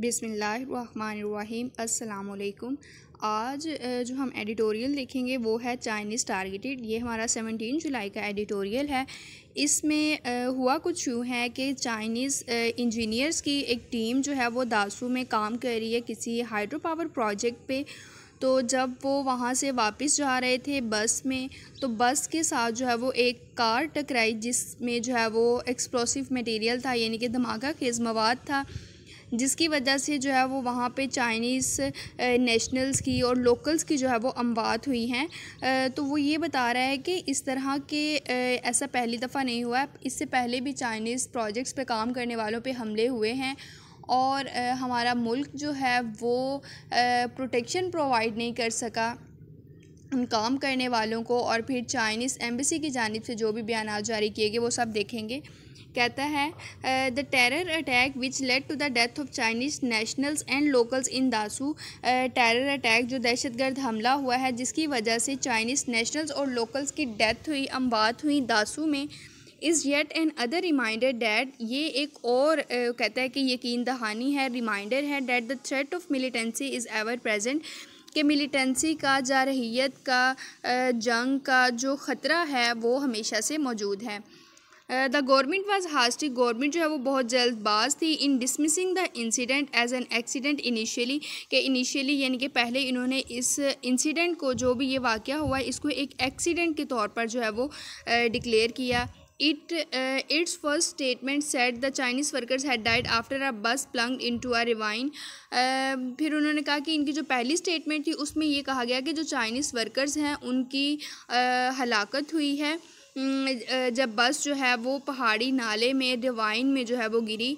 बिसमीम अल्लाम आज जो हम एडिटोरियल देखेंगे वो है चाइनीज़ टारगेटेड ये हमारा 17 जुलाई का एडिटोरियल है इसमें हुआ कुछ यूँ है कि चाइनीज़ इंजीनियर्स की एक टीम जो है वो दासू में काम कर रही है किसी हाइड्रो पावर प्रोजेक्ट पे तो जब वो वहाँ से वापस जा रहे थे बस में तो बस के साथ जो है वो एक कार टकराई जिसमें जो है वो एक्सप्लोसिव मटेरियल था यानी कि धमाका खेज मवाद था जिसकी वजह से जो है वो वहाँ पे चाइनीज़ नेशनल्स की और लोकल्स की जो है वो अमवात हुई हैं तो वो ये बता रहा है कि इस तरह के ऐसा पहली दफ़ा नहीं हुआ इससे पहले भी चाइनीज़ प्रोजेक्ट्स पे काम करने वालों पे हमले हुए हैं और हमारा मुल्क जो है वो प्रोटेक्शन प्रोवाइड नहीं कर सका उन काम करने वालों को और फिर चाइनीज़ एम्बेसी की जानब से जो भी बयान जारी किए गए वो सब देखेंगे कहता है the terror attack which led to the death of Chinese nationals and locals in Dasu terror attack जो दहशतगर्द हमला हुआ है जिसकी वजह से चाइनीज़ नेशनल्स और लोकल्स की डेथ हुई अम्बात हुई दासू में is yet another reminder that ये एक और uh, कहता है कि यकीन दहानी है रिमाइंडर है that the threat of militancy is ever present कि मिलिटेंसी का जारहीत का जंग का जो ख़तरा है वो हमेशा से मौजूद है the government was hasty government जो है वो बहुत जल्दबाज थी in dismissing the incident as an accident initially के इनिशियली यानी कि पहले इन्होंने इस इंसिडेंट को जो भी ये वाक़ हुआ इसको एक एक्सीडेंट के तौर पर जो है वो डिक्लेयर किया it its first statement said the Chinese workers had died after a bus plunge into a ravine um, फिर उन्होंने कहा कि इनकी जो पहली स्टेटमेंट थी उसमें ये कहा गया कि जो चाइनीज़ वर्कर्स हैं उनकी uh, हलाकत हुई है uh, जब बस जो है वो पहाड़ी नाले में डिवाइन में जो है वो गिरी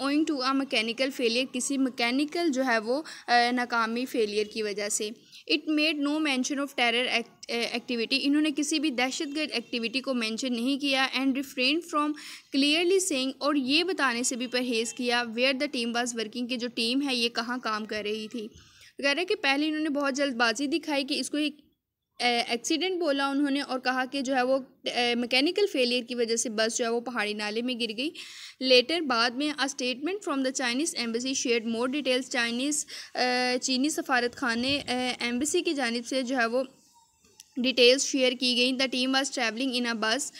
owing to a mechanical failure किसी मैकेनिकल जो है वो uh, नाकामी फेलियर की वजह से it made no mention of terror activity इन्होंने किसी भी दहशतगर्द एक्टिविटी को मैंशन नहीं किया and refrain from clearly saying और ये बताने से भी परहेज़ किया where the team was working की जो टीम है ये कहाँ काम कर रही थी कह रहे कि पहले इन्होंने बहुत जल्दबाजी दिखाई कि इसको एक एक्सीडेंट बोला उन्होंने और कहा कि जो है वो मैकेनिकल फेलियर की वजह से बस जो है वो पहाड़ी नाले में गिर गई लेटर बाद में a statement from the Chinese embassy shared more details Chinese चीनी सफारत खाने एम्बेसी की जानब से जो है वो डिटेल्स शेयर की गई the team was travelling in a bus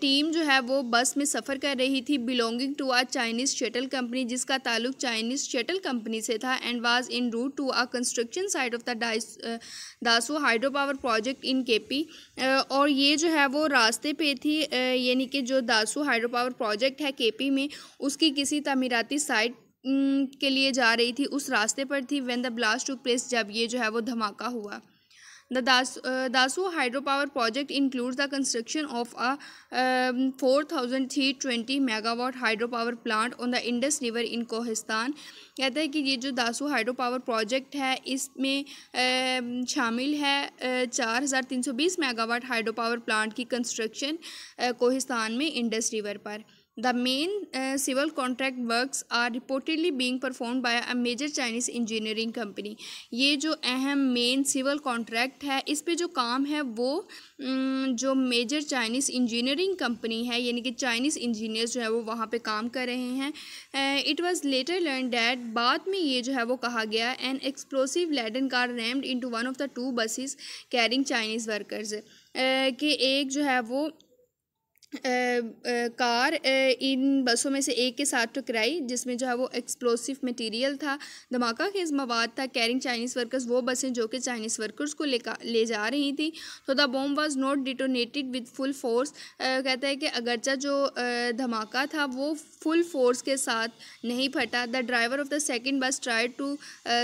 team जो है वो बस में सफ़र कर रही थी belonging to a Chinese shuttle company जिसका ताल्लुक चाइनीज़ शटल कंपनी से था and was en route to a construction site of the Dasu hydro power project in KP और ये जो है वो रास्ते पे थी यानी कि जो दासो हाइड्रो पावर प्रोजेक्ट है केपी में उसकी किसी तमीराती साइट के लिए जा रही थी उस रास्ते पर थी when the blast took place जब ये जो है वो धमाका हुआ The das uh, Dasu hydropower project includes the construction of a um, 4,320 megawatt hydropower plant on the Indus River in Kohistan. कहता है कि ये जो दासू हाइड्रो पावर प्रोजेक्ट है इसमें शामिल है चार हज़ार तीन सौ बीस मेगावाट हाइड्रो पावर प्लांट की कंस्ट्रक्शन कोहिस्तान में इंडस रिवर पर The main uh, civil contract works are reportedly being performed by a major Chinese engineering company. ये जो अहम main civil contract है इस पर जो काम है वो जो major Chinese engineering company है यानी कि Chinese engineers जो है वो वहाँ पर काम कर रहे हैं It was later learned that बाद में ये जो है वो कहा गया an explosive laden car rammed into one of the two buses carrying Chinese workers के एक जो है वो कार इन बसों में से एक के साथ टकराई जिसमें जो है वो एक्सप्लोसिव मटेरियल था धमाका खेज मवाद था कैरिंग चाइनीज़ वर्कर्स वो बसें जो कि चाइनीज़ वर्कर्स को ले ले जा रही थी तो the bomb was not detonated with full force कहता है कि अगरचा जो धमाका था वो फुल फोर्स के साथ नहीं फटा the driver of the second bus try to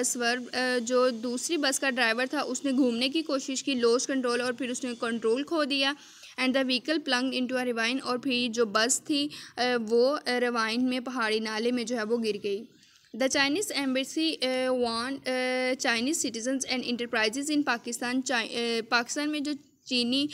swerve जो दूसरी बस का ड्राइवर था उसने घूमने की कोशिश की लॉस कंट्रोल और फिर उसने कंट्रोल खो दिया and the vehicle plunge into ravine और फिर जो बस थी वो रिवाइन में पहाड़ी नाले में जो है वो गिर गई द चाइनीज एम्बेसी वन Chinese citizen and enterprises in Pakistan Pakistan में जो चीनी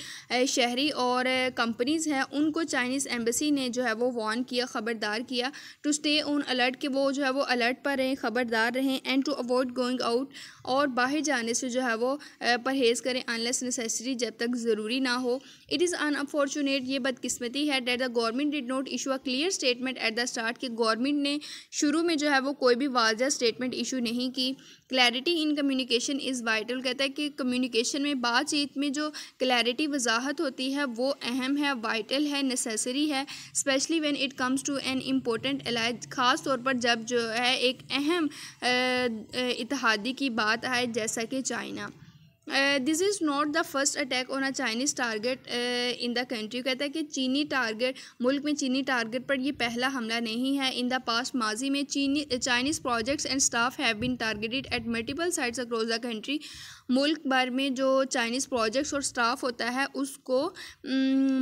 शहरी और कंपनीज़ हैं उनको चाइनीज़ एम्बेसी ने जो है वो वॉर्न किया ख़बरदार किया टू स्टे ऑन अलर्ट के वो जो है वो अलर्ट पर रहें ख़बरदार रहें and to avoid going out और बाहर जाने से जो है वो परहेज़ करें अनलेस नेसेसरी जब तक ज़रूरी ना हो इट इज़ अनफॉर्चुनेट ये बदकस्मती है that the government did not issue a clear statement at the start कि गवर्नमेंट ने शुरू में जो है वो कोई भी वाजह स्टेटमेंट इशू नहीं की clarity in communication is vital कहता है कि कम्युनिकेशन में बातचीत में जो क्लैरिटी वजाहत होती है वो अहम है वाइटल है नेसेसरी है especially when it comes to an important allies ख़ास तौर पर जब जो है एक अहम इतिहादी की बात आए जैसा कि China this is not the first attack on a Chinese target in the country कहता है कि चीनी टारगेट मुल्क में चीनी टारगेट पर यह पहला हमला नहीं है इन द पास्ट माजी में चीनी Chinese projects and staff have been targeted at multiple sites across the country मुल्क भर में जो चाइनीज़ प्रोजेक्ट्स और स्टाफ होता है उसको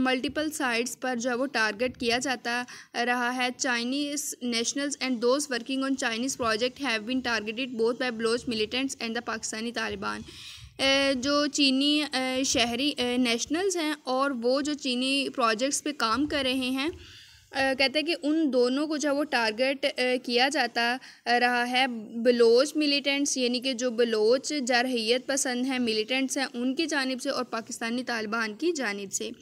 मल्टीपल mm, साइट्स पर जो है वो टारगेट किया जाता रहा है Chinese nationals and those working on Chinese project have been targeted both by Baloch militants and the Pakistani Taliban जो चीनी शहरी नेशनल्स हैं और वो जो चीनी प्रोजेक्ट्स पे काम कर रहे हैं कहते हैं कि उन दोनों को जो वो टारगेट किया जाता रहा है बलोच मिलिटेंट्स यानी कि जो बलोच जारहीत पसंद हैं मिलिटेंट्स हैं उनकी जानब से और पाकिस्तानी तालिबान की जानब से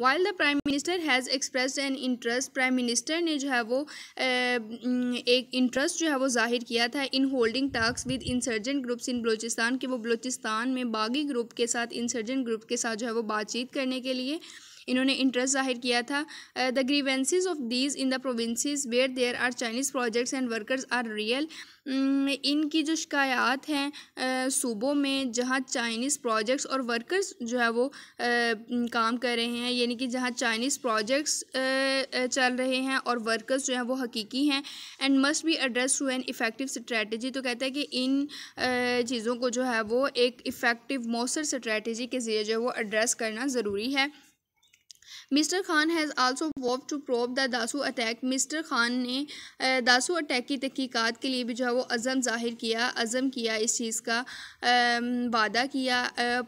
while the prime minister has expressed an interest prime minister ने जो है वो एक इंटरेस्ट जो है वो जाहिर किया था इन होल्डिंग टास्क with insurgent groups in Balochistan के वो बलोचिस्तान में बागी ग्रुप के साथ इंसर्जेंट ग्रुप के साथ जो है वो बातचीत करने के लिए इन्होंने इंटरेस्ट जाहिर किया था the grievances of these in the provinces where there are Chinese projects and workers are real इनकी जो शिकायत हैं सूबों में जहाँ चाइनीज़ प्रोजेक्ट्स और वर्कर्स जो है वो आ, काम कर रहे हैं यानी कि जहाँ चाइनीज़ प्रोजेक्ट्स चल रहे हैं और वर्कर्स जो हैं वो हकीकी हैं and must be addressed to an effective strategy तो कहता है कि इन चीज़ों को जो है वो एक इफ़ेक्टिव मौसर स्ट्रेटजी के ज़रिए जो है वो एड्रेस करना ज़रूरी है Mister Khan has also vowed to probe the Dasu attack Mister Khan ने दासू अटैक की तहकीकत के लिए भी जो है वो अज़म ज़ाहिर किया अज़म किया इस चीज़ का वादा किया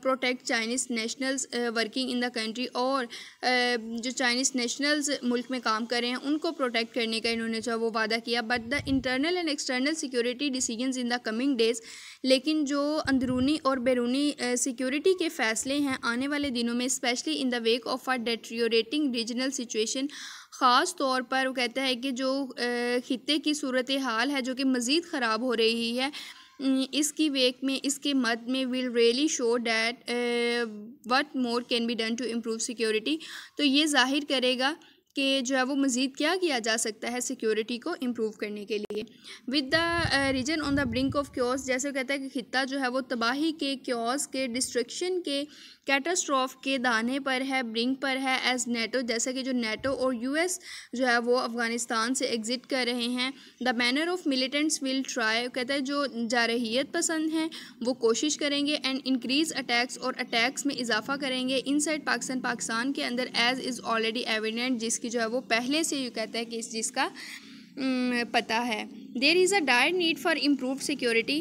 protect Chinese nationals working in the country और जो चाइनीस नेशनल्स मुल्क में काम कर रहे हैं उनको प्रोटेक्ट करने का इन्होंने जो है वो वादा किया but the internal and external security decision in the coming days लेकिन जो अंदरूनी और बैरूनी सिक्योरिटी के फैसले हैं आने वाले दिनों में especially in the wake of our deteriorating regional situation ख़ास तौर पर वो कहता है कि जो खत्े की सूरत हाल है जो कि मज़ीद ख़राब हो रही है इसकी वेक में इसके मत में will really show that what more can be done to improve security तो ये जाहिर करेगा कि जो है वो मज़ीद क्या किया जा सकता है सिक्योरिटी को इम्प्रूव करने के लिए with the region on the brink of chaos जैसे कहता है कि खत्ता जो है वो तबाही के क्योस के डिस्ट्रक्शन के कैटास्ट्रॉफ के दाने पर है ब्रिंक पर है एज नेटो जैसे कि जो नेटो और यूएस जो है वो अफ़गानिस्तान से एग्ज़िट कर रहे हैं the manner of militants will try कहता है जो जारहीत पसंद हैं वो कोशिश करेंगे एंड इंक्रीज अटैक्स और अटैक्स में इजाफा करेंगे इन साइड पाकिस्तान पाकिस्तान के अंदर एज इज़ ऑलरेडी एविडेंट जिसकी कि जो है वो पहले से ही कहता है कि इस चीज़ का पता है there is a dire need for improve security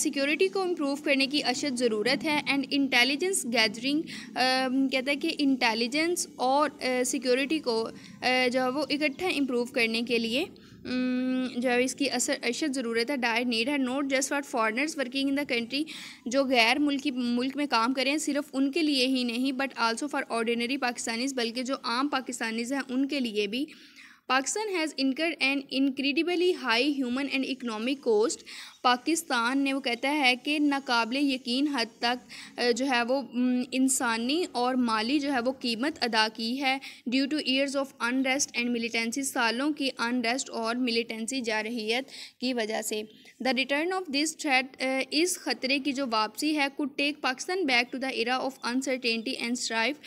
security को इम्प्रूव करने की अशद ज़रूरत है एंड इंटेलिजेंस गैदरिंग कहता है कि इंटेलिजेंस और सिक्योरिटी uh, को uh, जो है वो इकट्ठा इम्प्रूव करने के लिए Mm, जो है इसकी असर अशद ज़रूरत है डायर नीड है not just for foreigners working in the country जो गैर मुल्की मुल्क में काम करें सिर्फ उनके लिए ही नहीं but also for ordinary Pakistanis बल्कि जो आम पाकिस्तानीज़ हैं उनके लिए भी Pakistan has incurred an incredibly high human and economic cost Pakistan ने वो कहता है कि नाकबिल यकीन हद तक जो है वो इंसानी और माली जो है वो कीमत अदा की है due to years of unrest and militancy सालों की अनरेस्ट और मिलीटेंसी जारहीत की वजह से the return of this threat इस ख़तरे की जो वापसी है could take Pakistan back to the era of uncertainty and strife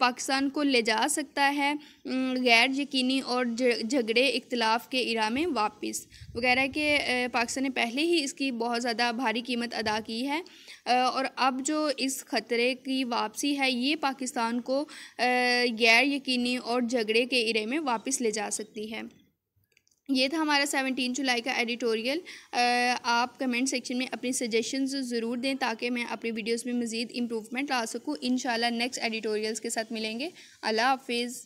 Pakistan को ले जा सकता है गैर यकीनी और झगड़े इख्तलाफ के इरा में वापस वगैरह के पाकिस्तान ने पहले ही इसकी बहुत ज़्यादा भारी कीमत अदा की है और अब जो इस ख़तरे की वापसी है ये पाकिस्तान को गैर यकीनी और झगड़े के इरे में वापस ले जा सकती है ये था हमारा सेवनटीन जुलाई का एडिटोरियल आप कमेंट सेक्शन में अपनी सजेशंस ज़रूर दें ताकि मैं अपनी वीडियोस में मज़ीद इम्प्रूवमेंट ला सकूँ इन नेक्स्ट एडिटोरियल्स के साथ मिलेंगे अल्लाह हाफिज़